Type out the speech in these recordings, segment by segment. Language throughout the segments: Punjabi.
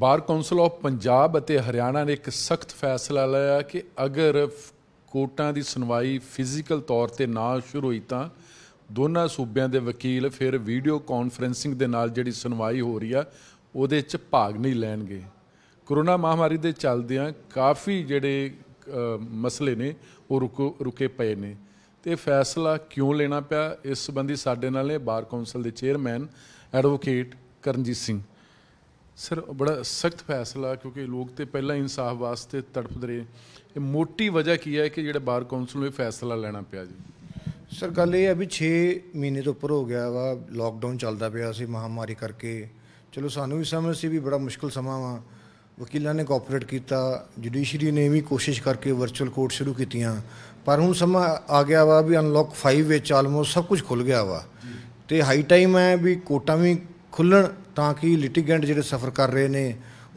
ਬਾਰ ਕਾਉਂਸਲ ਆਫ ਪੰਜਾਬ ਅਤੇ ਹਰਿਆਣਾ ਨੇ ਇੱਕ ਸਖਤ ਫੈਸਲਾ ਲਿਆ ਕਿ ਅਗਰ ਕੋਰਟਾਂ ਦੀ ਸੁਣਵਾਈ ਫਿਜ਼ੀਕਲ ਤੌਰ ਤੇ ਨਾ ਸ਼ੁਰੂ ਹੋਈ ਤਾਂ ਦੋਨਾਂ ਸੂਬਿਆਂ ਦੇ ਵਕੀਲ ਫਿਰ ਵੀਡੀਓ ਕਾਨਫਰੈਂਸਿੰਗ ਦੇ ਨਾਲ ਜਿਹੜੀ ਸੁਣਵਾਈ ਹੋ ਰਹੀ ਆ ਉਹਦੇ 'ਚ ਭਾਗ ਨਹੀਂ ਲੈਣਗੇ ਕਰੋਨਾ ਮਹਾਮਾਰੀ ਦੇ ਚੱਲਦਿਆਂ ਕਾਫੀ ਜਿਹੜੇ ਮਸਲੇ ਨੇ ਉਹ ਰੁਕੇ ਪਏ ਨੇ ਤੇ ਫੈਸਲਾ ਕਿਉਂ ਲੈਣਾ ਪਿਆ ਇਸ ਸੰਬੰਧੀ ਸਾਡੇ ਨਾਲ ਨੇ ਬਾਰ ਕਾਉਂਸਲ ਦੇ chairman advocate Karanjit Singh sir ਬੜਾ ਸਖਤ ਫੈਸਲਾ ਕਿਉਂਕਿ ਲੋਕ ਤੇ ਪਹਿਲਾਂ ਇਨਸਾਫ ਵਾਸਤੇ ਤੜਫ ਰਹੇ ਇਹ ਮੋਟੀ ਵਜ੍ਹਾ ਕੀ ਹੈ ਕਿ ਜਿਹੜੇ ਬਾਰ ਕੌਂਸਲ ਨੂੰ ਇਹ ਫੈਸਲਾ ਲੈਣਾ ਪਿਆ ਜੀ ਸਰ ਗੱਲ ਇਹ ਹੈ ਵੀ 6 ਮਹੀਨੇ ਤੋਂ ਉੱਪਰ ਹੋ ਗਿਆ ਵਾ ਲਾਕਡਾਊਨ ਚੱਲਦਾ ਪਿਆ ਸੀ ਮਹਾਮਾਰੀ ਕਰਕੇ ਚਲੋ ਸਾਨੂੰ ਵੀ ਸਮਝ ਸੀ ਵੀ ਬੜਾ ਮੁਸ਼ਕਲ ਸਮਾਂ ਵਾ ਵਕੀਲਾਂ ਨੇ ਕੋਆਪਰੇਟ ਕੀਤਾ ਜੁਡੀਸ਼ਰੀ ਨੇ ਵੀ ਕੋਸ਼ਿਸ਼ ਕਰਕੇ ਵਰਚੁਅਲ ਕੋਰਟ ਸ਼ੁਰੂ ਕੀਤੀਆਂ ਪਰ ਹੁਣ ਸਮਾਂ ਆ ਗਿਆ ਵਾ ਵੀ ਅਨਲੌਕ 5 ਵਿੱਚ ਆਲਮੋਸਟ ਸਭ ਕੁਝ ਖੁੱਲ ਗਿਆ ਵਾ ਤੇ ਹਾਈ ਟਾਈਮ ਹੈ ਵੀ ਕੋਟਾਂ ਵੀ ਖੁੱਲਣ ਤਾਂ ਕਿ ਲਿਟੀਗੈਂਟ ਜਿਹੜੇ ਸਫਰ ਕਰ ਰਹੇ ਨੇ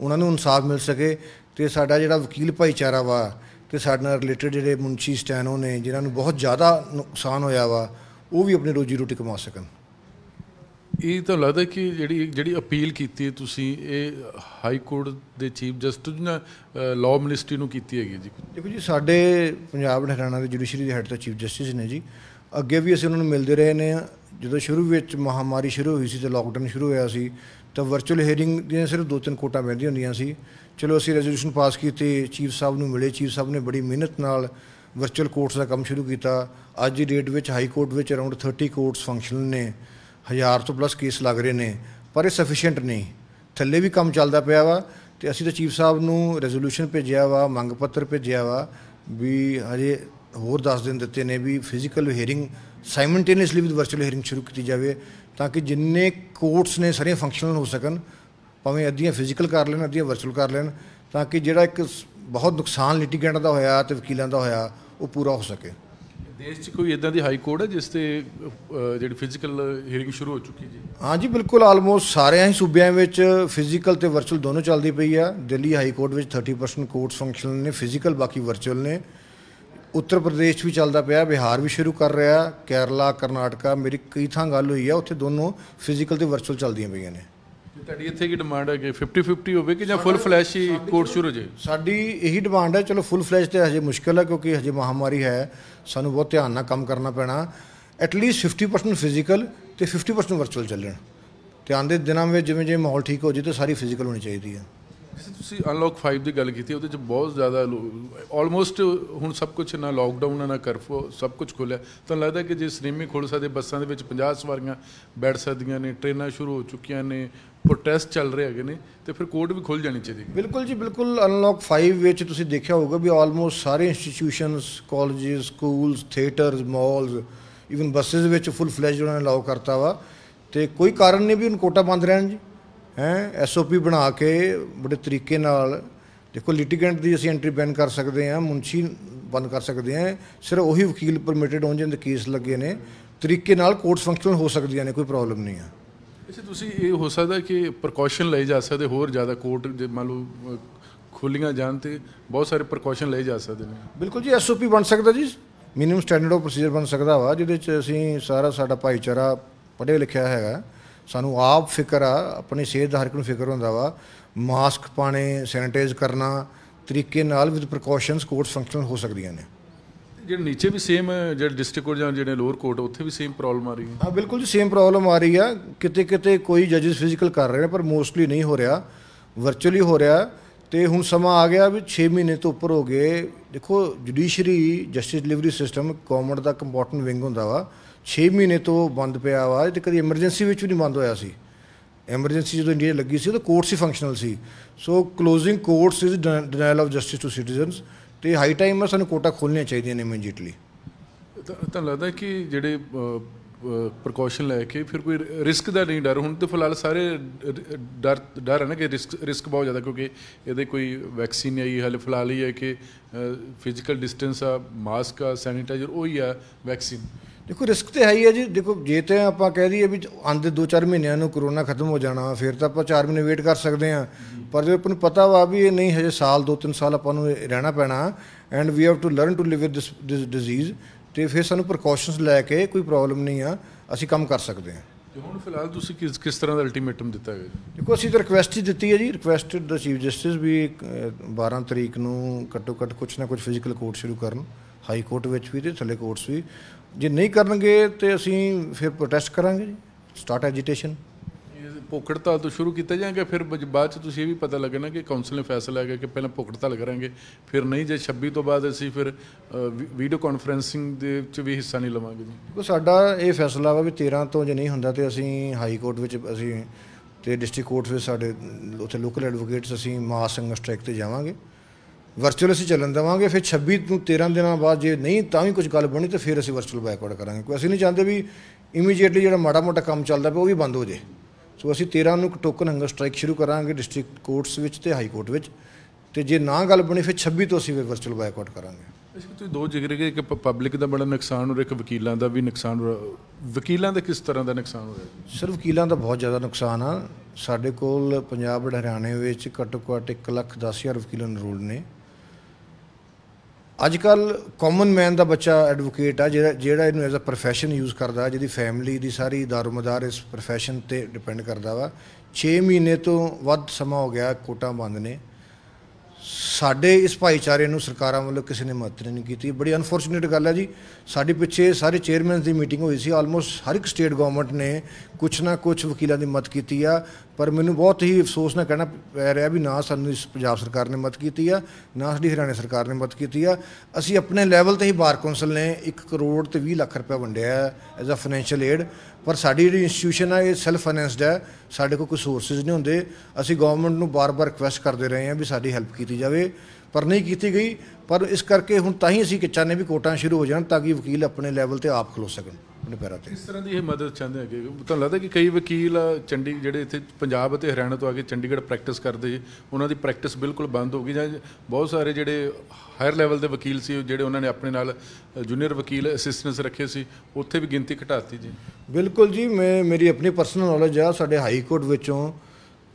ਉਹਨਾਂ ਨੂੰ ਇਨਸਾਫ ਮਿਲ ਸਕੇ ਤੇ ਸਾਡਾ ਜਿਹੜਾ ਵਕੀਲ ਭਾਈਚਾਰਾ ਵਾ ਤੇ ਸਾਡੇ ਨਾਲ ਰਿਲੇਟਡ ਜਿਹੜੇ ਮੁਨਸ਼ੀ ਸਟੈਨੋ ਨੇ ਜਿਨ੍ਹਾਂ ਨੂੰ ਬਹੁਤ ਜ਼ਿਆਦਾ ਨੁਕਸਾਨ ਹੋਇਆ ਵਾ ਉਹ ਵੀ ਆਪਣੀ ਰੋਜੀ ਰੋਟੀ ਕਮਾ ਸਕਣ ਇਹ ਤਾਂ ਲੱਗਦਾ ਕਿ ਜਿਹੜੀ ਜਿਹੜੀ ਅਪੀਲ ਕੀਤੀ ਤੁਸੀਂ ਇਹ ਹਾਈ ਕੋਰਟ ਦੇ ਚੀਫ ਜਸਟਿਸ ਨੇ ਲਾਅ ਮਿਨਿਸਟਰੀ ਨੂੰ ਕੀਤੀ ਹੈਗੀ ਜੀ ਦੇਖੋ ਜੀ ਸਾਡੇ ਪੰਜਾਬ ਹਰਿਆਣਾ ਦੇ ਜੁਡੀਸ਼ਰੀ ਦੇ ਹੈੱਡ ਤੋਂ ਚੀਫ ਜਸਟਿਸ ਨੇ ਜੀ ਅੱਗੇ ਵੀ ਅਸੀਂ ਉਹਨਾਂ ਨੂੰ ਮਿਲਦੇ ਰਹੇ ਨੇ ਜਦੋਂ ਸ਼ੁਰੂ ਵਿੱਚ ਮਹਾਮਾਰੀ ਸ਼ੁਰੂ ਹੋਈ ਸੀ ਤੇ ਲਾਕਡਾਊਨ ਸ਼ੁਰੂ ਹੋਇਆ ਸੀ ਤਾਂ ਵਰਚੁਅਲ ਹੀਅਰਿੰਗ ਦੀਆਂ ਸਿਰਫ ਦੋ ਤਿੰਨ ਕੋਟਾ ਪੈਂਦੀਆਂ ਹੁੰਦੀਆਂ ਸੀ ਚਲੋ ਅਸੀਂ ਰੈਜ਼ੋਲੂਸ਼ਨ ਪਾਸ ਕੀਤੇ ਚੀਫ ਸਾਹਿਬ ਨੂੰ ਮਿਲੇ ਚੀਫ ਸਾਹਿਬ ਨੇ ਬੜੀ ਮਿਹਨਤ ਨਾਲ ਵਰਚੁਅਲ ਕੋਰਟਸ ਦਾ ਕੰਮ ਸ਼ੁਰੂ ਕੀਤਾ ਅੱਜ ਦੀ ਡੇਟ ਵਿੱਚ ਹਾਈ ਕੋਰਟ ਵਿੱਚ ਅਰਾਊਂਡ 30 ਕੋਰਟਸ ਫੰਕਸ਼ਨਲ ਨੇ ਹਜ਼ਾਰ ਤੋਂ ਪਲੱਸ ਕੇਸ ਲੱਗ ਰਹੇ ਨੇ ਪਰ ਇਹ ਸਫੀਸ਼ੀਐਂਟ ਨਹੀਂ ਥੱਲੇ ਵੀ ਕੰਮ ਚੱਲਦਾ ਪਿਆ ਵਾ ਤੇ ਅਸੀਂ ਤਾਂ ਚੀਫ ਸਾਹਿਬ ਨੂੰ ਰੈਜ਼ੋਲੂਸ਼ਨ ਭੇਜਿਆ ਵਾ ਮੰਗ ਪੱਤਰ ਭੇਜਿਆ ਵਾ ਵੀ ਹਜੇ ਹੋਰ ਦੱਸ ਦਿਨ ਦਿੱਤੇ ਨੇ ਵੀ physical hearing simultaneously with virtual hearing ਸ਼ੁਰੂ ਕੀਤੀ ਜਾਵੇ ਤਾਂ ਕਿ ਜਿੰਨੇ ਕੋਰਟਸ ਨੇ ਸਾਰੇ ਫੰਕਸ਼ਨਲ ਹੋ ਸਕਣ ਭਾਵੇਂ ਅੱਧੀਆਂ ਫਿਜ਼ੀਕਲ ਕਰ ਲੈਣ ਅੱਧੀਆਂ ਵਰਚੁਅਲ ਕਰ ਲੈਣ ਤਾਂ ਕਿ ਜਿਹੜਾ ਇੱਕ ਬਹੁਤ ਨੁਕਸਾਨ ਲਿਟੀਗੈਂਟ ਦਾ ਹੋਇਆ ਤੇ ਵਕੀਲਾਂ ਦਾ ਹੋਇਆ ਉਹ ਪੂਰਾ ਹੋ ਸਕੇ ਦੇਸ਼ 'ਚ ਕੋਈ ਇਦਾਂ ਦੀ ਹਾਈ ਕੋਰਟ ਹੈ ਜਿਸ ਤੇ ਜਿਹੜੀ ਫਿਜ਼ੀਕਲ ਹੀਅਰਿੰਗ ਸ਼ੁਰੂ ਹੋ ਚੁੱਕੀ ਜੀ ਹਾਂ ਜੀ ਬਿਲਕੁਲ ਆਲਮੋਸਟ ਸਾਰਿਆਂ ਹੀ ਸੂਬਿਆਂ ਵਿੱਚ ਫਿਜ਼ੀਕਲ ਤੇ ਵਰਚੁਅਲ ਦੋਨੋਂ ਚੱਲਦੀ ਪਈ ਆ ਦਿੱਲੀ ਹਾਈ ਕੋਰਟ ਵਿੱਚ 30% ਕੋਰਟਸ ਫੰਕਸ਼ਨਲ ਨੇ ਫਿਜ਼ੀਕਲ ਬਾਕੀ ਵਰਚੁਅਲ ਨੇ ਉੱਤਰ ਪ੍ਰਦੇਸ਼ ਵੀ ਚੱਲਦਾ ਪਿਆ ਬਿਹਾਰ ਵੀ ਸ਼ੁਰੂ ਕਰ ਰਿਹਾ ਕੇਰਲਾ ਕਰਨਾਟਕਾ ਮੇਰੀ ਕਈ ਥਾਂ ਗੱਲ ਹੋਈ ਆ ਉੱਥੇ ਦੋਨੋਂ ਫਿਜ਼ੀਕਲ ਤੇ ਵਰਚੁਅਲ ਚੱਲਦੀਆਂ ਪਈਆਂ ਨੇ ਤੁਹਾਡੀ ਇੱਥੇ ਕੀ ਡਿਮਾਂਡ ਹੈ ਕਿ 50 50 ਹੋਵੇ ਕਿ ਜਾਂ ਫੁੱਲ ਫਲੈਸ਼ ਹੀ ਕੋਰਸ ਸ਼ੁਰੂ ਹੋ ਜਾਏ ਸਾਡੀ ਇਹੀ ਡਿਮਾਂਡ ਹੈ ਚਲੋ ਫੁੱਲ ਫਲੈਸ਼ ਤੇ ਹਜੇ ਮੁਸ਼ਕਲ ਹੈ ਕਿਉਂਕਿ ਹਜੇ ਮਹਾਮਾਰੀ ਹੈ ਸਾਨੂੰ ਬਹੁਤ ਧਿਆਨ ਨਾਲ ਕੰਮ ਕਰਨਾ ਪੈਣਾ ਐਟ ਲੀਸਟ 50% ਫਿਜ਼ੀਕਲ ਤੇ 50% ਵਰਚੁਅਲ ਚੱਲਣ ਤੇ ਆਂਦੇ ਦਿਨਾਂ ਵਿੱਚ ਜਿਵੇਂ ਜਿਵੇਂ ਮਾਹੌਲ ਠੀਕ ਹੋ ਜੇ ਤੇ ਸਾਰੀ ਫਿਜ਼ੀਕਲ ਹੋਣੀ ਚਾਹੀਦੀ ਹੈ ਜਿਵੇਂ ਤੁਸੀਂ ਅਨਲੌਕ 5 ਦੀ ਗੱਲ ਕੀਤੀ ਉਹਦੇ ਚ ਬਹੁਤ ਜ਼ਿਆਦਾ ਆਲਮੋਸਟ ਹੁਣ ਸਭ ਕੁਝ ਨਾ ਲਾਕਡਾਊਨ ਨਾ ਕਰਫੋ ਸਭ ਕੁਝ ਖੁੱਲਿਆ ਤਾਂ ਲੱਗਦਾ ਕਿ ਜੇ ਸ੍ਰੀਮੀ ਖੁੱਲ ਸਕਦੇ ਬੱਸਾਂ ਦੇ ਵਿੱਚ 50 ਸਵਾਰੀਆਂ ਬੈਠ ਸਕਦੀਆਂ ਨੇ ਟ੍ਰੇਨਾਂ ਸ਼ੁਰੂ ਹੋ ਚੁੱਕੀਆਂ ਨੇ ਪ੍ਰੋਟੈਸਟ ਚੱਲ ਰਹੇ ਹੈਗੇ ਨੇ ਤੇ ਫਿਰ ਕੋਰਟ ਵੀ ਖੁੱਲ ਜਾਣੀ ਚਾਹੀਦੀ ਬਿਲਕੁਲ ਜੀ ਬਿਲਕੁਲ ਅਨਲੌਕ 5 ਵਿੱਚ ਤੁਸੀਂ ਦੇਖਿਆ ਹੋਊਗਾ ਵੀ ਆਲਮੋਸਟ ਸਾਰੇ institutions colleges schools theatres malls even buses ਵਿੱਚ ਫੁੱਲ ਫਲੈਜ ਉਹਨਾਂ ਨੇ ਲਾਓ ਕਰਤਾ ਵਾ ਤੇ ਕੋਈ ਕਾਰਨ ਨਹੀਂ ਵੀ ਉਹਨਾਂ ਕੋਟਾ ਬੰਦ ਰਹਿਣ ਜੀ ਹੈ ਐਸਓਪੀ ਬਣਾ ਕੇ ਬੜੇ ਤਰੀਕੇ ਨਾਲ ਦੇਖੋ ਲਿਟੀਗੈਂਟ ਦੀ ਅਸੀਂ ਐਂਟਰੀ ਬੈਨ ਕਰ ਸਕਦੇ ਹਾਂ ਮੁਨਸ਼ੀ ਬੰਦ ਕਰ ਸਕਦੇ ਹਾਂ ਸਿਰਫ ਉਹੀ ਵਕੀਲ ਪਰਮਿਟਡ ਹੋਣ ਜਿੰਦੇ ਕੇਸ ਲੱਗੇ ਨੇ ਤਰੀਕੇ ਨਾਲ ਕੋਰਟਸ ਫੰਕਸ਼ਨਲ ਹੋ ਸਕਦੀਆਂ ਨੇ ਕੋਈ ਪ੍ਰੋਬਲਮ ਨਹੀਂ ਆ ਇਸੇ ਤੁਸੀਂ ਇਹ ਹੋ ਸਕਦਾ ਕਿ ਪ੍ਰੀਕਾਸ਼ਨ ਲਈ ਜਾ ਸਕਦੇ ਹੋਰ ਜ਼ਿਆਦਾ ਕੋਰਟ ਜੇ ਮੰਨ ਲਓ ਖੋਲੀਆਂ ਜਾਣ ਤੇ ਬਹੁਤ ਸਾਰੇ ਪ੍ਰੀਕਾਸ਼ਨ ਲਈ ਜਾ ਸਕਦੇ ਨੇ ਬਿਲਕੁਲ ਜੀ ਐਸਓਪੀ ਬਣ ਸਕਦਾ ਜੀ ਮਿਨੀਮਮ ਸਟੈਂਡਰਡ ਆਫ ਪ੍ਰੋਸੀਜਰ ਬਣ ਸਕਦਾ ਵਾ ਜਿਹਦੇ ਚ ਅਸੀਂ ਸਾਰਾ ਸਾਡਾ ਭਾਈਚਾਰਾ ਪੜ੍ਹੇ ਲਿਖਿਆ ਹੈਗਾ ਸਾਨੂੰ ਆਪ ਫਿਕਰ ਆ ਆਪਣੀ ਸਿਹਤ ਦਾ ਹਰ ਇੱਕ ਨੂੰ ਫਿਕਰ ਹੁੰਦਾ ਵਾ ਮਾਸਕ ਪਾਣੇ ਸੈਨੀਟਾਈਜ਼ ਕਰਨਾ ਤਰੀਕੇ ਨਾਲ ਵਿਦ ਪ੍ਰੀਕਾਸ਼ਨਸ ਕੋਰਟ ਫੰਕਸ਼ਨਲ ਹੋ ਸਕਦੀਆਂ ਨੇ ਜਿਹੜੇ ਨੀਚੇ ਵੀ ਸੇਮ ਜਿਹੜੇ ਡਿਸਟ੍ਰਿਕਟ ਕੋਰਟ ਜਾਂ ਜਿਹੜੇ ਲੋਅਰ ਕੋਰਟ ਉੱਥੇ ਵੀ ਸੇਮ ਪ੍ਰੋਬਲਮ ਆ ਰਹੀ ਹੈ ਹਾਂ ਬਿਲਕੁਲ ਜੀ ਸੇਮ ਪ੍ਰੋਬਲਮ ਆ ਰਹੀ ਆ ਕਿਤੇ ਕਿਤੇ ਕੋਈ ਜੱਜਸ ਫਿਜ਼ੀਕਲ ਕਰ ਰਹੇ ਨੇ ਪਰ ਮੋਸਟਲੀ ਨਹੀਂ ਹੋ ਰਿਹਾ ਵਰਚੁਅਲੀ ਹੋ ਰਿਹਾ ਤੇ ਹੁਣ ਸਮਾਂ ਆ ਗਿਆ ਵੀ 6 ਮਹੀਨੇ ਤੋਂ ਉੱਪਰ ਹੋ ਗਏ ਦੇਖੋ judiciary justice delivery system government ਦਾ ਇੱਕ ਇੰਪੋਰਟੈਂਟ ਵਿੰਗ ਹੁੰਦਾ ਵਾ 6 ਮਹੀਨੇ ਤੋਂ ਬੰਦ ਪਿਆ ਵਾ ਤੇ ਕਦੀ ਐਮਰਜੈਂਸੀ ਵਿੱਚ ਵੀ ਨਹੀਂ ਬੰਦ ਹੋਇਆ ਸੀ ਐਮਰਜੈਂਸੀ ਜਦੋਂ ਇੰਡੀਆ ਲੱਗੀ ਸੀ ਉਹ ਤਾਂ ਕੋਰਟਸ ਹੀ ਫੰਕਸ਼ਨਲ ਸੀ so closing courts is denial of justice to citizens ਤੇ ਹਾਈ ਟਾਈਮ ਹੈ ਸਾਨੂੰ ਕੋਟਾ ਖੋਲਣੀਆਂ ਚਾਹੀਦੀਆਂ ਨੇ ਇਮੀਡੀਏਟਲੀ ਤਾਂ ਲੱਗਦਾ ਕਿ ਜਿਹੜੇ ਪ੍ਰੀਕਾਸ਼ਨ ਲੈ ਕੇ ਫਿਰ ਕੋਈ ਰਿਸਕ ਦਾ ਨਹੀਂ ਡਰ ਹੁਣ ਤੇ ਫਿਲਹਾਲ ਸਾਰੇ ਡਰ ਡਰ ਹੈ ਨਾ ਕਿ ਰਿਸਕ ਰਿਸਕ ਬਹੁਤ ਜ਼ਿਆਦਾ ਕਿਉਂਕਿ ਇਹਦੇ ਕੋਈ ਵੈਕਸੀਨ ਨਹੀਂ ਆਈ ਹਾਲੇ ਫਿਲਹਾਲ ਹੀ ਹੈ ਕਿ ਫਿਜ਼ੀਕਲ ਡਿਸਟੈਂਸ ਆ ਮਾਸਕ ਆ ਸੈਨੀਟਾਈਜ਼ਰ ਉਹ ਹੀ ਆ ਵੈਕਸੀਨ ਦੇਖੋ ਰਿਸਕ ਤੇ ਹੈ ਹੀ ਹੈ ਜੀ ਦੇਖੋ ਜੇ ਤੇ ਆਪਾਂ ਕਹਿ ਦਈਏ ਵੀ ਆਂਦੇ 2-4 ਮਹੀਨਿਆਂ ਨੂੰ ਕਰੋਨਾ ਖਤਮ ਹੋ ਜਾਣਾ ਫਿਰ ਤਾਂ ਆਪਾਂ 4 ਮਹੀਨੇ ਵੇਟ ਕਰ ਸਕਦੇ ਆ ਪਰ ਜੇ ਆਪਾਂ ਨੂੰ ਪਤਾ ਵਾ ਵੀ ਇਹ ਨਹੀਂ ਹਜੇ ਸਾਲ 2-3 ਸਾਲ ਆਪਾਂ ਨੂੰ ਰਹਿਣਾ ਪੈਣਾ and we have to learn to live with this disease ਤੇ ਫਿਰ ਸਾਨੂੰ ਪ੍ਰੀਕਾਸ਼ਨਸ ਲੈ ਕੇ ਕੋਈ ਪ੍ਰੋਬਲਮ ਨਹੀਂ ਆ ਅਸੀਂ ਕੰਮ ਕਰ ਸਕਦੇ ਆ ਤੇ ਹੁਣ ਫਿਲਹਾਲ ਤੁਸੀਂ ਕਿਸ ਕਿਸ ਤਰ੍ਹਾਂ ਦਾ ਅਲਟੀਮੇਟਮ ਦਿੱਤਾ ਹੈ ਦੇਖੋ ਅਸੀਂ ਤਾਂ ਰਿਕੁਐਸਟ ਹੀ ਦਿੱਤੀ ਹੈ ਜੀ ਰਿਕੁਐਸਟਡ ਦਾ ਚੀਫ ਜਸਟਿਸ ਵੀ 12 ਤਰੀਕ ਨੂੰ ਘੱਟੋ ਘੱਟ ਕੁਝ ਨਾ ਕੁਝ ਫਿਜ਼ੀਕਲ ਕੋਰਟ ਸ਼ੁਰੂ ਕਰਨ ਹਾਈ ਕੋਰਟ ਵਿੱਚ ਵੀ ਤੇ ਥੱਲੇ ਕੋਰਟਸ ਵੀ ਜੇ ਨਹੀਂ ਕਰਨਗੇ ਤੇ ਅਸੀਂ ਫਿਰ ਪ੍ਰੋਟੈਸਟ ਕਰਾਂਗੇ ਜੀ ਸਟਾਰਟ ਐਜੀਟੇਸ਼ਨ ਭੁੱਖੜਤਾਲ ਤੋਂ ਸ਼ੁਰੂ ਕੀਤਾ ਜਾਏਗਾ ਫਿਰ ਬਾਅਦ ਚ ਤੁਸੀਂ ਇਹ ਵੀ ਪਤਾ ਲੱਗਣਾ ਕਿ ਕਾਉਂਸਲ ਨੇ ਫੈਸਲਾ ਲਿਆ ਕਿ ਪਹਿਲਾਂ ਭੁੱਖੜਤਾਲ ਕਰਾਂਗੇ ਫਿਰ ਨਹੀਂ ਜੇ 26 ਤੋਂ ਬਾਅਦ ਅਸੀਂ ਫਿਰ ਵੀਡੀਓ ਕਾਨਫਰੈਂਸਿੰਗ ਦੇ ਵਿੱਚ ਵੀ ਹਿੱਸਾ ਨਹੀਂ ਲਵਾਂਗੇ ਜੀ ਕੋ ਸਾਡਾ ਇਹ ਫੈਸਲਾ ਵਾ ਵੀ 13 ਤੋਂ ਜੇ ਨਹੀਂ ਹੁੰਦਾ ਤੇ ਅਸੀਂ ਹਾਈ ਕੋਰਟ ਵਿੱਚ ਅਸੀਂ ਤੇ ਡਿਸਟ੍ਰਿਕਟ ਕੋਰਟ ਵਿੱਚ ਸਾਡੇ ਉੱਥੇ ਲੋਕਲ ਐਡਵੋਕੇਟਸ ਅਸੀਂ ਮਾਸ ਸੰਗ ਸਟ੍ਰਾਈਕ ਤੇ ਜਾਵਾਂਗੇ ਵਰਚੁਅਲ ਅਸੀਂ ਚੱਲਣ ਦੇਵਾਂਗੇ ਫਿਰ 26 ਨੂੰ 13 ਦਿਨਾਂ ਬਾਅਦ ਜੇ ਨਹੀਂ ਤਾਂ ਵੀ ਕੁਝ ਗੱਲ ਬਣੀ ਤਾਂ ਫਿਰ ਅਸੀਂ ਵਰਚੁਅਲ ਬੈਕਵਰਡ ਕਰਾਂਗੇ ਕੋਈ ਅਸੀਂ ਨਹੀਂ ਚਾਹੁੰਦੇ ਵੀ ਇਮੀਡੀਏਟਲੀ ਜਿਹੜਾ ਮਾੜਾ ਮੋਟਾ ਕੰਮ ਚੱਲਦਾ ਪਿਆ ਉਹ ਵੀ ਬੰਦ ਹੋ ਜੇ ਸੋ ਅਸੀਂ 13 ਨੂੰ ਇੱਕ ਟੋਕਨ ਹੰਗਰ ਸਟ੍ਰਾਈਕ ਸ਼ੁਰੂ ਕਰਾਂਗੇ ਡਿਸਟ੍ਰਿਕਟ ਕੋਰਟਸ ਵਿੱਚ ਤੇ ਹਾਈ ਕੋਰਟ ਵਿੱਚ ਤੇ ਜੇ ਨਾ ਗੱਲ ਬਣੀ ਫਿਰ 26 ਤੋਂ ਅਸੀਂ ਵਰਚੁਅਲ ਬੈਕਵਰਡ ਕਰਾਂਗੇ ਇਸ ਤੁਸੀਂ ਦੋ ਜਿਗਰੇ ਕਿ ਇੱਕ ਪਬਲਿਕ ਦਾ ਬੜਾ ਨੁਕਸਾਨ ਹੋ ਰਿਹਾ ਇੱਕ ਵਕੀਲਾਂ ਦਾ ਵੀ ਨੁਕਸਾਨ ਹੋ ਰਿਹਾ ਵਕੀਲਾਂ ਦਾ ਕਿਸ ਤਰ੍ਹਾਂ ਦਾ ਨੁਕਸਾਨ ਹੋ ਰਿਹਾ ਸਿਰਫ ਵਕੀਲਾਂ ਦਾ ਬਹੁਤ ਜ਼ਿਆਦਾ ਨੁਕਸਾਨ ਆ ਸਾਡੇ ਕੋਲ ਪੰਜਾਬ ਹਰਿਆਣੇ ਵਿੱਚ ਘੱਟੋ ਘੱਟ 1 ਲੱਖ 10 ਹਜ਼ਾਰ ਵਕੀਲ ਅਨਰੋਲਡ ਨੇ ਅੱਜ ਕੱਲ ਕਾਮਨ ਮੈਨ ਦਾ ਬੱਚਾ ਐਡਵੋਕੇਟ ਆ ਜਿਹੜਾ ਜਿਹੜਾ ਇਹਨੂੰ ਐਜ਼ ਅ profession ਯੂਜ਼ ਕਰਦਾ ਜਿਹਦੀ ਫੈਮਿਲੀ ਦੀ ਸਾਰੀ ਦਾਰੂਮਦਾਰ ਇਸ profession ਤੇ ਡਿਪੈਂਡ ਕਰਦਾ ਵਾ 6 ਮਹੀਨੇ ਤੋਂ ਵੱਧ ਸਮਾਂ ਹੋ ਗਿਆ ਕੋਟਾ ਬੰਦ ਨੇ ਸਾਡੇ ਇਸ ਭਾਈਚਾਰੇ ਨੂੰ ਸਰਕਾਰਾਂ ਵੱਲੋਂ ਕਿਸੇ ਨੇ ਮਦਦ ਨਹੀਂ ਕੀਤੀ ਬੜੀ ਅਨਫੋਰਚੂਨੇਟ ਗੱਲ ਹੈ ਜੀ ਸਾਡੇ ਪਿੱਛੇ ਸਾਰੇ ਚੇਅਰਮੈਨਸ ਦੀ ਮੀਟਿੰਗ ਹੋਈ ਸੀ ਆਲਮੋਸਟ ਹਰ ਇੱਕ ਸਟੇਟ ਗਵਰਨਮੈਂਟ ਨੇ ਕੁਛ ਨਾ ਕੁਛ ਵਕੀਲਾਂ ਦੀ ਮਦਦ ਕੀਤੀ ਆ ਪਰ ਮੈਨੂੰ ਬਹੁਤ ਹੀ ਅਫਸੋਸ ਨਾਲ ਕਹਿਣਾ ਪੈ ਰਿਹਾ ਵੀ ਨਾ ਸਾਨੂੰ ਇਸ ਪੰਜਾਬ ਸਰਕਾਰ ਨੇ ਮਦਦ ਕੀਤੀ ਆ ਨਾ ਸਾਡੀ ਹਰਿਆਣਾ ਸਰਕਾਰ ਨੇ ਮਦਦ ਕੀਤੀ ਆ ਅਸੀਂ ਆਪਣੇ ਲੈਵਲ ਤੇ ਹੀ ਬਾਰ ਕੌਂਸਲ ਨੇ 1 ਕਰੋੜ ਤੇ 20 ਲੱਖ ਰੁਪਏ ਵੰਡਿਆ ਐਜ਼ ਅ ਫਾਈਨੈਂਸ਼ੀਅਲ ਏਡ ਪਰ ਸਾਡੀ ਜਿਹੜੀ ਇੰਸਟੀਟਿਊਸ਼ਨ ਆ ਇਹ ਸੈਲਫ ਫਾਈਨੈਂਸਡ ਹੈ ਸਾਡੇ ਕੋਲ ਕੋਈ ਸੋਰਸਸ ਨਹੀਂ ਹੁੰਦੇ ਅਸੀਂ ਗਵਰਨਮੈਂਟ ਨੂੰ ਬਾਰ-ਬਾਰ ਰਿਕੁਐਸਟ ਕਰਦੇ ਰਹੇ ਹਾਂ ਵੀ ਸਾਡੀ ਹੈਲਪ ਕੀਤੀ ਜਾਵੇ ਹੋਵੇ ਪਰ ਨਹੀਂ ਕੀਤੀ ਗਈ ਪਰ ਇਸ ਕਰਕੇ ਹੁਣ ਤਾਂ ਹੀ ਅਸੀਂ ਕਿ ਚਾਹਨੇ ਵੀ ਕੋਟਾਂ ਸ਼ੁਰੂ ਹੋ ਜਾਣ ਤਾਂ ਕਿ ਵਕੀਲ ਆਪਣੇ ਲੈਵਲ ਤੇ ਆਪ ਖਲੋ ਸਕਣ ਆਪਣੇ ਪੈਰਾਂ ਤੇ ਇਸ ਤਰ੍ਹਾਂ ਦੀ ਇਹ ਮਦਦ ਚਾਹੁੰਦੇ ਹੈਗੇ ਤੁਹਾਨੂੰ ਲੱਗਦਾ ਕਿ ਕਈ ਵਕੀਲ ਚੰਡੀ ਜਿਹੜੇ ਇੱਥੇ ਪੰਜਾਬ ਅਤੇ ਹਰਿਆਣਾ ਤੋਂ ਆ ਕੇ ਚੰਡੀਗੜ੍ਹ ਪ੍ਰੈਕਟਿਸ ਕਰਦੇ ਉਹਨਾਂ ਦੀ ਪ੍ਰੈਕਟਿਸ ਬਿਲਕੁਲ ਬੰਦ ਹੋ ਗਈ ਜਾਂ ਬਹੁਤ ਸਾਰੇ ਜਿਹੜੇ ਹਾਇਰ ਲੈਵਲ ਦੇ ਵਕੀਲ ਸੀ ਜਿਹੜੇ ਉਹਨਾਂ ਨੇ ਆਪਣੇ ਨਾਲ ਜੂਨੀਅਰ ਵਕੀਲ ਅਸਿਸਟੈਂਟਸ ਰੱਖੇ ਸੀ ਉੱਥੇ ਵੀ ਗਿਣਤੀ ਘਟਾਤੀ ਜੀ ਬਿਲਕੁਲ ਜੀ ਮੈਂ ਮੇਰੀ ਆਪਣੀ ਪਰਸਨਲ ਨੌਲੇਜ ਆ ਸਾਡੇ ਹਾਈ ਕੋਰਟ ਵਿੱਚੋਂ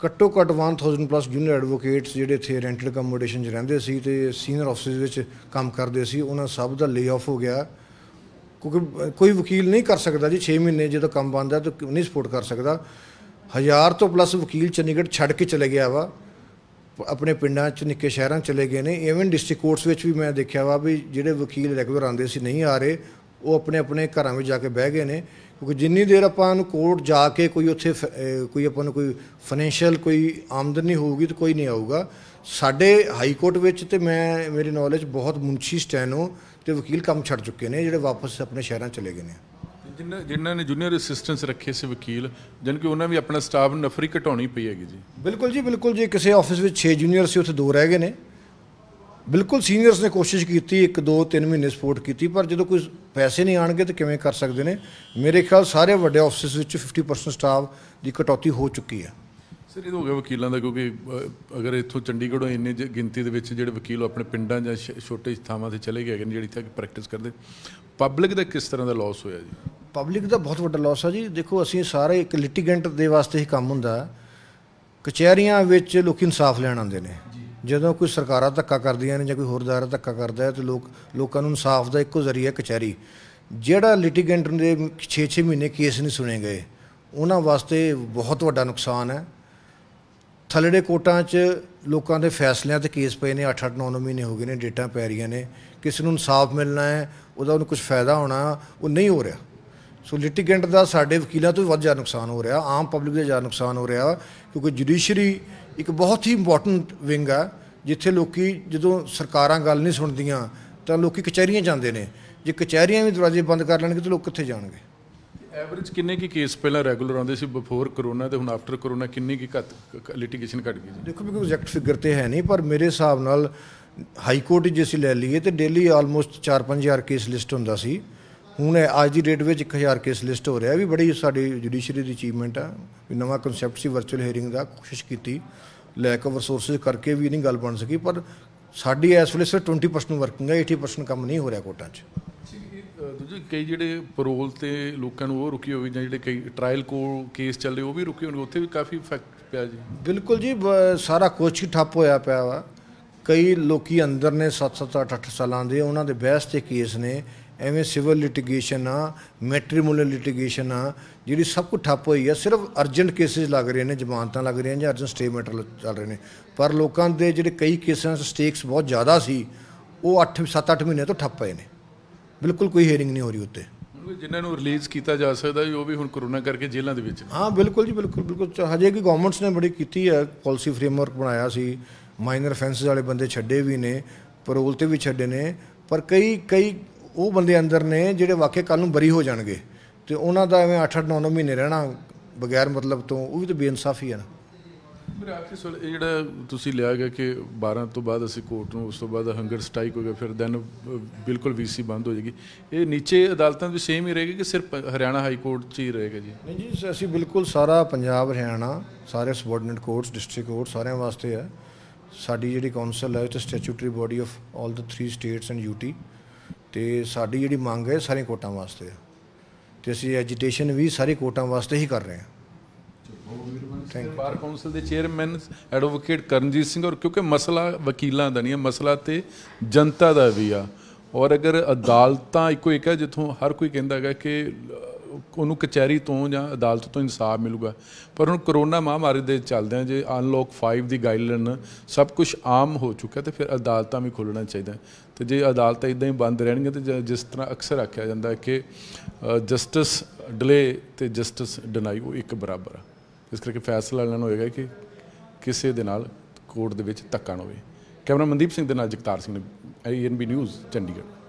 ਘੱਟੋ ਘੱਟ 1000 ਪਲੱਸ ਜੂਨੀਅਰ ਐਡਵੋਕੇਟਸ ਜਿਹੜੇ ਇੱਥੇ ਰੈਂਟਡ ਕਮੋਡੇਸ਼ਨ 'ਚ ਰਹਿੰਦੇ ਸੀ ਤੇ ਸੀਨੀਅਰ ਆਫਿਸਸ ਵਿੱਚ ਕੰਮ ਕਰਦੇ ਸੀ ਉਹਨਾਂ ਸਭ ਦਾ ਲੇਆਫ ਹੋ ਗਿਆ ਕਿਉਂਕਿ ਕੋਈ ਵਕੀਲ ਨਹੀਂ ਕਰ ਸਕਦਾ ਜੀ 6 ਮਹੀਨੇ ਜਦੋਂ ਕੰਮ ਬੰਦ ਹੈ ਤਾਂ ਨਹੀਂ ਸਪੋਰਟ ਕਰ ਸਕਦਾ ਹਜ਼ਾਰ ਤੋਂ ਪਲੱਸ ਵਕੀਲ ਚੰਡੀਗੜ੍ਹ ਛੱਡ ਕੇ ਚਲੇ ਗਿਆ ਵਾ ਆਪਣੇ ਪਿੰਡਾਂ 'ਚ ਨਿੱਕੇ ਸ਼ਹਿਰਾਂ 'ਚ ਚਲੇ ਗਏ ਨੇ ਇਵਨ ਡਿਸਟ੍ਰਿਕਟ ਕੋਰਟਸ ਵਿੱਚ ਵੀ ਮੈਂ ਦੇਖਿਆ ਵਾ ਵੀ ਜਿਹੜੇ ਵਕੀਲ ਰੈਗੂਲਰ ਆਉਂਦੇ ਸੀ ਨਹੀਂ ਆ ਰਹੇ ਉਹ ਆਪਣੇ ਆਪਣੇ ਘਰਾਂ ਵਿੱਚ ਜਾ ਕੇ ਬਹਿ ਗਏ ਨੇ ਕਿਉਂਕਿ ਜਿੰਨੀ ਦੇਰ ਆਪਾਂ ਨੂੰ ਕੋਰਟ ਜਾ ਕੇ ਕੋਈ ਉੱਥੇ ਕੋਈ ਆਪਾਂ ਨੂੰ ਕੋਈ ਫਾਈਨੈਂਸ਼ੀਅਲ ਕੋਈ ਆਮਦਨ ਨਹੀਂ ਹੋਊਗੀ ਤਾਂ ਕੋਈ ਨਹੀਂ ਆਊਗਾ ਸਾਡੇ ਹਾਈ ਕੋਰਟ ਵਿੱਚ ਤੇ ਮੈਂ ਮੇਰੀ ਨੌਲੇਜ ਬਹੁਤ ਮੁਨਸ਼ੀ ਸਟੈਨੋ ਤੇ ਵਕੀਲ ਕੰਮ ਛੱਡ ਚੁੱਕੇ ਨੇ ਜਿਹੜੇ ਵਾਪਸ ਆਪਣੇ ਸ਼ਹਿਰਾਂ ਚਲੇ ਗਏ ਨੇ ਜਿਨ੍ਹਾਂ ਜਿਨ੍ਹਾਂ ਨੇ ਜੂਨੀਅਰ ਅਸਿਸਟੈਂਟਸ ਰੱਖੇ ਸੀ ਵਕੀਲ ਜਨ ਕਿ ਉਹਨਾਂ ਵੀ ਆਪਣਾ ਸਟਾਫ ਨਫਰੀ ਘਟਾਉਣੀ ਪਈ ਹੈਗੀ ਜੀ ਬਿਲਕੁਲ ਜੀ ਬਿਲਕੁਲ ਜੀ ਕਿਸੇ ਆਫਿਸ ਵਿੱਚ 6 ਜੂਨੀਅਰ ਸੀ ਉੱਥੇ ਦੋ ਰਹਿ ਗਏ ਨੇ ਬਿਲਕੁਲ ਸੀਨੀਅਰਸ ਨੇ ਕੋਸ਼ਿਸ਼ ਕੀਤੀ 1 2 3 ਮਹੀਨੇ ਸਪੋਰਟ ਕੀਤੀ ਪਰ ਜਦੋਂ ਕੋਈ ਪੈਸੇ ਨਹੀਂ ਆਣਗੇ ਤਾਂ ਕਿਵੇਂ ਕਰ ਸਕਦੇ ਨੇ ਮੇਰੇ ਖਿਆਲ ਸਾਰੇ ਵੱਡੇ ਆਫਿਸਿਸ ਵਿੱਚ 50% ਸਟਾਫ ਦੀ ਕਟੌਤੀ ਹੋ ਚੁੱਕੀ ਹੈ ਸਰ ਇਹ ਹੋ ਗਿਆ ਵਕੀਲਾਂ ਦਾ ਕਿਉਂਕਿ ਅਗਰ ਇੱਥੋਂ ਚੰਡੀਗੜ੍ਹੋਂ ਇੰਨੇ ਗਿਣਤੀ ਦੇ ਵਿੱਚ ਜਿਹੜੇ ਵਕੀਲ ਆਪਣੇ ਪਿੰਡਾਂ ਜਾਂ ਛੋਟੇ ਥਾਵਾਂ ਤੇ ਚਲੇ ਗਏ ਨੇ ਜਿਹੜੀ ਤੱਕ ਪ੍ਰੈਕਟਿਸ ਕਰਦੇ ਪਬਲਿਕ ਦਾ ਕਿਸ ਤਰ੍ਹਾਂ ਦਾ ਲਾਸ ਹੋਇਆ ਜੀ ਪਬਲਿਕ ਦਾ ਬਹੁਤ ਵੱਡਾ ਲਾਸ ਹੈ ਜੀ ਦੇਖੋ ਅਸੀਂ ਸਾਰੇ ਇੱਕ ਲਿਟੀਗੈਂਟ ਦੇ ਵਾਸਤੇ ਹੀ ਕੰਮ ਹੁੰਦਾ ਕਚਹਿਰੀਆਂ ਵਿੱਚ ਲੋਕ ਇਨਸਾਫ ਲੈਣ ਆਉਂਦੇ ਨੇ ਜਦੋਂ ਕੋਈ ਸਰਕਾਰਾਂ ਧੱਕਾ ਕਰਦੀਆਂ ਨੇ ਜਾਂ ਕੋਈ ਹੋਰ ਦਾਇਰਾ ਧੱਕਾ ਕਰਦਾ ਹੈ ਤੇ ਲੋਕ ਲੋਕਾਂ ਨੂੰ ਇਨਸਾਫ ਦਾ ਇੱਕੋ ਜ਼ਰੀਆ ਕਚਹਿਰੀ ਜਿਹੜਾ ਲਿਟੀਗੈਂਟ ਦੇ 6-6 ਮਹੀਨੇ ਕੇਸ ਨਹੀਂ ਸੁਣੇ ਗਏ ਉਹਨਾਂ ਵਾਸਤੇ ਬਹੁਤ ਵੱਡਾ ਨੁਕਸਾਨ ਹੈ ਥਲੜੇ ਕੋਟਾਂ 'ਚ ਲੋਕਾਂ ਦੇ ਫੈਸਲਿਆਂ ਤੇ ਕੇਸ ਪਏ ਨੇ 8-8 9-9 ਮਹੀਨੇ ਹੋ ਗਏ ਨੇ ਡੇਟਾ ਪੈ ਰਹੀਆਂ ਨੇ ਕਿਸ ਨੂੰ ਇਨਸਾਫ ਮਿਲਣਾ ਹੈ ਉਹਦਾ ਉਹਨੂੰ ਕੁਝ ਫਾਇਦਾ ਹੋਣਾ ਉਹ ਨਹੀਂ ਹੋ ਰਿਹਾ ਸੋ ਲਿਟੀਗੈਂਟ ਦਾ ਸਾਡੇ ਵਕੀਲਾਂ ਤੋਂ ਵੀ ਵੱਧ ਜ਼ਿਆਦਾ ਨੁਕਸਾਨ ਹੋ ਰਿਹਾ ਆਮ ਪਬਲਿਕ ਦਾ ਜ਼ਿਆਦਾ ਨੁਕਸਾਨ ਹੋ ਰਿਹਾ ਕਿਉਂਕਿ ਜੁਡੀਸ਼ਰੀ ਇੱਕ ਬਹੁਤ ਹੀ ਇੰਪੋਰਟੈਂਟ ਵਿੰਗ ਆ ਜਿੱਥੇ ਲੋਕੀ ਜਦੋਂ ਸਰਕਾਰਾਂ ਗੱਲ ਨਹੀਂ ਸੁਣਦੀਆਂ ਤਾਂ ਲੋਕੀ ਕਚਹਿਰੀਆਂ ਜਾਂਦੇ ਨੇ ਜੇ ਕਚਹਿਰੀਆਂ ਵੀ ਦਰਵਾਜ਼ੇ ਬੰਦ ਕਰ ਲੈਣਗੇ ਤਾਂ ਲੋਕ ਕਿੱਥੇ ਜਾਣਗੇ ਐਵਰੇਜ ਕਿੰਨੇ ਕੀ ਕੇਸ ਪਹਿਲਾਂ ਰੈਗੂਲਰ ਆਉਂਦੇ ਸੀ ਬਿਫੋਰ ਕਰੋਨਾ ਤੇ ਹੁਣ ਆਫਟਰ ਕਰੋਨਾ ਕਿੰਨੀ ਕੀ ਘਟ ਲਿਟੀਗੇਸ਼ਨ ਘਟ ਗਈ ਦੇਖੋ ਵੀ ਕੋਈ ਐਗਜ਼ੈਕਟ ਫਿਗਰ ਤੇ ਹੈ ਨਹੀਂ ਪਰ ਮੇਰੇ ਹਿਸਾਬ ਨਾਲ ਹਾਈ ਕੋਰਟ ਜੇ ਅਸੀਂ ਲੈ ਲਈਏ ਤੇ ਡੇਲੀ ਆਲਮੋਸਟ 4-5000 ਕੇਸ ਲਿਸਟ ਹੁੰਦਾ ਸੀ ਹੁਣ ਅੱਜ ਦੀ ਡੇਟ ਵਿੱਚ 1000 ਕੇਸ ਲਿਸਟ ਹੋ ਰਿਹਾ ਵੀ ਬੜੀ ਸਾਡੀ ਜੁਡੀਸ਼ਰੀ ਦੀ ਅਚੀਵਮੈਂਟ ਆ ਵੀ ਨਵਾਂ ਕਨਸੈਪਟ ਸੀ ਵਰਚੁਅਲ ਹੀਅਰਿੰਗ ਦਾ ਕੋਸ਼ਿਸ਼ ਕੀਤੀ ਲੈਕ ਆਫ ਰਿਸੋਰਸਸ ਕਰਕੇ ਵੀ ਨਹੀਂ ਗੱਲ ਬਣ ਸਕੀ ਪਰ ਸਾਡੀ ਇਸ ਵੇਲੇ ਸਿਰ 20% ਵਰਕਿੰਗ ਹੈ 80% ਕੰਮ ਨਹੀਂ ਹੋ ਰਿਹਾ ਕੋਟਾਂ 'ਚ ਦੂਜੇ ਕਈ ਜਿਹੜੇ ਪਰੋਲ ਤੇ ਲੋਕਾਂ ਨੂੰ ਉਹ ਰੁਕੀ ਹੋਈ ਜਾਂ ਜਿਹੜੇ ਕਈ ਟ੍ਰਾਇਲ ਕੋ ਕੇਸ ਚੱਲ ਰਹੇ ਉਹ ਵੀ ਰੁਕੇ ਹੋਣਗੇ ਉੱਥੇ ਵੀ ਕਾਫੀ ਇਫੈਕਟ ਪਿਆ ਜੀ ਬਿਲਕੁਲ ਜੀ ਸਾਰਾ ਕੁਝ ਹੀ ਠੱਪ ਹੋਇਆ ਪਿਆ ਵਾ ਕਈ ਲੋਕੀ ਅੰਦਰ ਨੇ 7 7 8 8 ਸਾਲਾਂ ਦੇ ਉਹਨਾਂ ਦੇ ਬਹਿਸ ਤੇ ਕੇਸ ਨੇ ਐਵੇਂ ਸਿਵਲ ਲਿਟੀਗੇਸ਼ਨ ਆ ਮੈਟ੍ਰੀਮੋਨੀਅਲ ਲਿਟੀਗੇਸ਼ਨ ਆ ਜਿਹੜੀ ਸਭ ਕੁ ਠੱਪ ਹੋਈ ਆ ਸਿਰਫ ਅਰਜੈਂਟ ਕੇਸਿਸ ਲੱਗ ਰਹੇ ਨੇ ਜ਼ਮਾਨਤਾਂ ਲੱਗ ਰਹੀਆਂ ਜਾਂ ਅਰਜੈਂਟ ਸਟੇ ਮੈਟਰ ਚੱਲ ਰਹੇ ਨੇ ਪਰ ਲੋਕਾਂ ਦੇ ਜਿਹੜੇ ਕਈ ਕੇਸਾਂ 'ਚ ਸਟੇਕਸ ਬਹੁਤ ਜ਼ਿਆਦਾ ਸੀ ਉਹ 8 7-8 ਮਹੀਨੇ ਤੋਂ ਠੱਪ ਪਏ ਨੇ ਬਿਲਕੁਲ ਕੋਈ ਹੀਅਰਿੰਗ ਨਹੀਂ ਹੋ ਰਹੀ ਉੱਤੇ ਜਿਨ੍ਹਾਂ ਨੂੰ ਰਿਲੀਜ਼ ਕੀਤਾ ਜਾ ਸਕਦਾ ਉਹ ਵੀ ਹੁਣ ਕਰੋਨਾ ਕਰਕੇ ਜੇਲ੍ਹਾਂ ਦੇ ਵਿੱਚ ਹਾਂ ਬਿਲਕੁਲ ਜੀ ਬਿਲਕੁਲ ਬਿਲਕੁਲ ਹਜੇ ਕਿ ਗਵਰਨਮੈਂਟਸ ਨੇ ਬੜੀ ਕੀਤੀ ਹੈ ਪਾਲਿਸੀ ਫਰੇਮਵਰਕ ਬਣਾਇਆ ਸੀ ਮਾਈਨਰ ਫੈਂਸਸ ਵਾਲੇ ਬੰਦੇ ਛੱਡੇ ਵੀ ਨੇ ਪਰੋਲ ਤੇ ਵੀ ਛੱਡੇ ਨੇ ਪਰ ਕਈ ਕਈ ਉਹ ਬੰਦੇ ਅੰਦਰ ਨੇ ਜਿਹੜੇ ਵਾਕਿਆ ਕੱਲ ਨੂੰ ਬਰੀ ਹੋ ਜਾਣਗੇ ਤੇ ਉਹਨਾਂ ਦਾ ਐਵੇਂ 8-8 9-9 ਮਹੀਨੇ ਰਹਿਣਾ ਬਗੈਰ ਮਤਲਬ ਤੋਂ ਉਹ ਵੀ ਤਾਂ ਬੇਇਨਸਾਫੀ ਹੈ ਨਾ ਮੇਰਾ ਆਖਰੀ ਸਵਾਲ ਇਹ ਜਿਹੜਾ ਤੁਸੀਂ ਲਿਆ ਗਿਆ ਕਿ 12 ਤੋਂ ਬਾਅਦ ਅਸੀਂ ਕੋਰਟ ਨੂੰ ਉਸ ਤੋਂ ਬਾਅਦ ਹੰਗਰ ਸਟ੍ਰਾਈਕ ਹੋ ਗਿਆ ਫਿਰ ਦੈਨ ਬਿਲਕੁਲ ਵੀਸੀ ਬੰਦ ਹੋ ਜਾਏਗੀ ਇਹ ਨੀਚੇ ਅਦਾਲਤਾਂ ਵੀ ਸੇਮ ਹੀ ਰਹੇਗੀ ਕਿ ਸਿਰਫ ਹਰਿਆਣਾ ਹਾਈ ਕੋਰਟ 'ਚ ਹੀ ਰਹੇਗਾ ਜੀ ਨਹੀਂ ਜੀ ਅਸੀਂ ਬਿਲਕੁਲ ਸਾਰਾ ਪੰਜਾਬ ਹਰਿਆਣਾ ਸਾਰੇ ਸਬੋਰਡੀਨੇਟ ਕੋਰਟਸ ਡਿਸਟ੍ਰਿਕਟ ਕੋਰਟ ਸਾਰਿਆਂ ਵਾਸਤੇ ਹੈ ਸਾਡੀ ਜਿਹੜੀ ਕਾਉਂਸਲ ਹੈ ਉਹ statutory body of all the 3 states and UT ਤੇ ਸਾਡੀ ਜਿਹੜੀ ਮੰਗ ਹੈ ਸਾਰੇ ਕੋਟਾਂ ਵਾਸਤੇ ਤੇ ਅਸੀਂ ਐਜੀਟੇਸ਼ਨ ਵੀ ਸਾਰੇ ਕੋਟਾਂ ਵਾਸਤੇ ਹੀ ਕਰ ਰਹੇ ਹਾਂ ਬਾਰ ਕਾਉਂਸਲ ਦੇ ਚੇਅਰਮੈਨ ਐਡਵੋਕੇਟ ਕਰਨਜੀਤ ਸਿੰਘ ਔਰ ਕਿਉਂਕਿ ਮਸਲਾ ਵਕੀਲਾਂ ਦਾ ਨਹੀਂ ਹੈ ਮਸਲਾ ਤੇ ਜਨਤਾ ਦਾ ਵੀ ਆ ਔਰ ਅਗਰ ਅਦਾਲਤਾਂ ਇੱਕੋ ਇੱਕ ਹੈ ਜਿੱਥੋਂ ਹਰ ਕੋਈ ਕਹਿੰਦਾ ਹੈਗਾ ਕਿ ਉਹਨੂੰ ਕਚਹਿਰੀ ਤੋਂ ਜਾਂ ਅਦਾਲਤ ਤੋਂ ਇਨਸਾਫ ਮਿਲੂਗਾ ਪਰ ਹੁਣ ਕਰੋਨਾ ਮਹਾਮਾਰੀ ਦੇ ਚੱਲਦਿਆਂ ਜੇ ਅਨਲੌਕ 5 ਦੀ ਗਾਈਡਲਾਈਨ ਸਭ ਕੁਝ ਆਮ ਹੋ ਚੁੱਕਾ ਤੇ ਫਿਰ ਅਦਾਲਤਾਂ ਵੀ ਖੋਲਣਾ ਚਾਹੀਦਾ ਤੇ ਜੇ ਅਦਾਲਤਾਂ ਇਦਾਂ ਹੀ ਬੰਦ ਰਹਿਣਗੀਆਂ ਤੇ ਜਿਸ ਤਰ੍ਹਾਂ ਅਕਸਰ ਆਖਿਆ ਜਾਂਦਾ ਹੈ ਕਿ ਜਸਟਿਸ ਡਿਲੇ ਤੇ ਜਸਟਿਸ ਡਿਨਾਈ ਉਹ ਇੱਕ ਬਰਾਬਰ ਆ ਇਸ ਕਰਕੇ ਫੈਸਲਾ ਲੈਣਾ ਹੋਏਗਾ ਕਿ ਕਿਸੇ ਦੇ ਨਾਲ ਕੋਰਟ ਦੇ ਵਿੱਚ ਧੱਕਾ ਨਾ ਹੋਵੇ ਕੈਮਰਾ ਮਨਦੀਪ ਸਿੰਘ ਦੇ ਨਾਲ ਜਗਤਾਰ ਸਿੰਘ ਨੇ ਐਨਬੀ ਨਿਊਜ਼ ਚੰਡੀਗੜ੍ਹ